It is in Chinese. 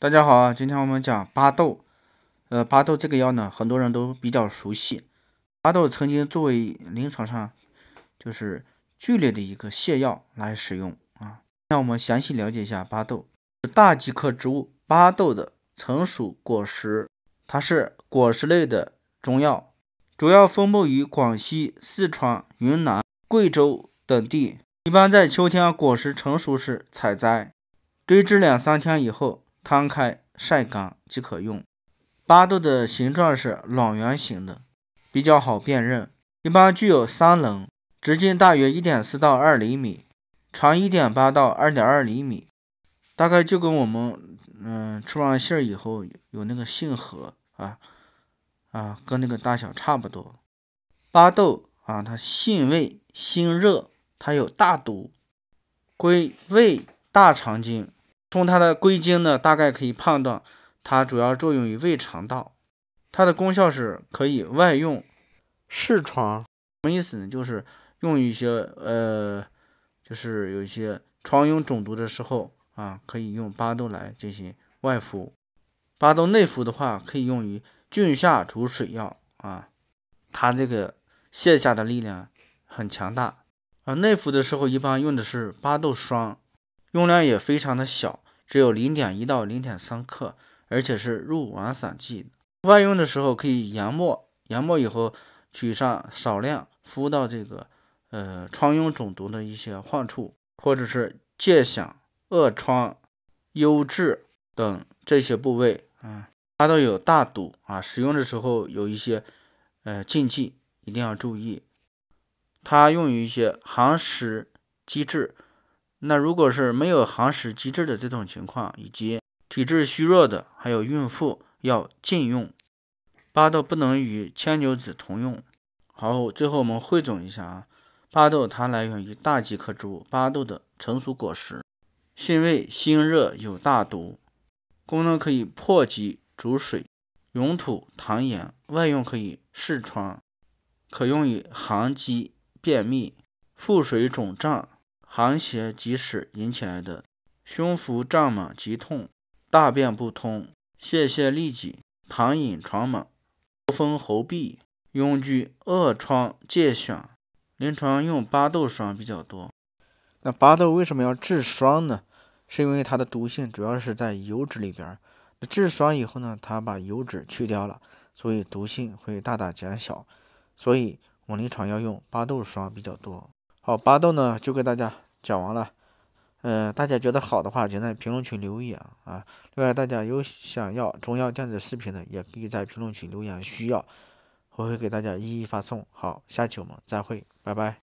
大家好啊，今天我们讲巴豆，呃，巴豆这个药呢，很多人都比较熟悉。巴豆曾经作为临床上就是剧烈的一个泻药来使用啊。那我们详细了解一下巴豆。大戟科植物巴豆的成熟果实，它是果实类的中药，主要分布于广西、四川、云南、贵州等地。一般在秋天果实成熟时采摘，堆置两三天以后。摊开晒干即可用。巴豆的形状是卵圆形的，比较好辨认。一般具有三棱，直径大约一点四到二厘米，长一点八到二点二厘米，大概就跟我们嗯吃完杏以后有那个杏核啊啊，跟那个大小差不多。巴豆啊，它性味辛热，它有大毒，归胃、大肠经。从它的归经呢，大概可以判断，它主要作用于胃肠道。它的功效是可以外用，释疮，什么意思呢？就是用一些呃，就是有一些疮痈肿毒的时候啊，可以用巴豆来进行外敷。巴豆内服的话，可以用于菌下煮水药啊，它这个泻下的力量很强大。啊。内服的时候，一般用的是巴豆霜。用量也非常的小，只有零点一到零点三克，而且是入丸散剂外用的时候可以研磨，研磨以后取上少量敷到这个，呃，疮痈肿毒的一些患处，或者是疥癣、恶疮、疣痣等这些部位啊。它都有大毒啊，使用的时候有一些，呃，禁忌一定要注意。它用于一些寒湿积滞。那如果是没有寒食积滞的这种情况，以及体质虚弱的，还有孕妇要禁用。巴豆不能与牵牛子同用。好，最后我们汇总一下啊，巴豆它来源于大戟科植物巴豆的成熟果实，性味辛热，有大毒，功能可以破积、煮水、溶土糖盐，外用可以试疮，可用于寒积、便秘、腹水肿胀。寒邪积使引起来的胸腹胀满、急痛、大便不通、泄泻痢疾、痰饮喘满、风喉痹、痈疽、恶疮、疥癣，临床用巴豆霜比较多。那巴豆为什么要制霜呢？是因为它的毒性主要是在油脂里边。那制霜以后呢，它把油脂去掉了，所以毒性会大大减小。所以我临床要用巴豆霜比较多。好，巴豆呢就给大家讲完了，嗯，大家觉得好的话，请在评论区留言啊。另外，大家有想要中药电子视频的，也可以在评论区留言需要，我会给大家一一发送。好，下期我们再会，拜拜。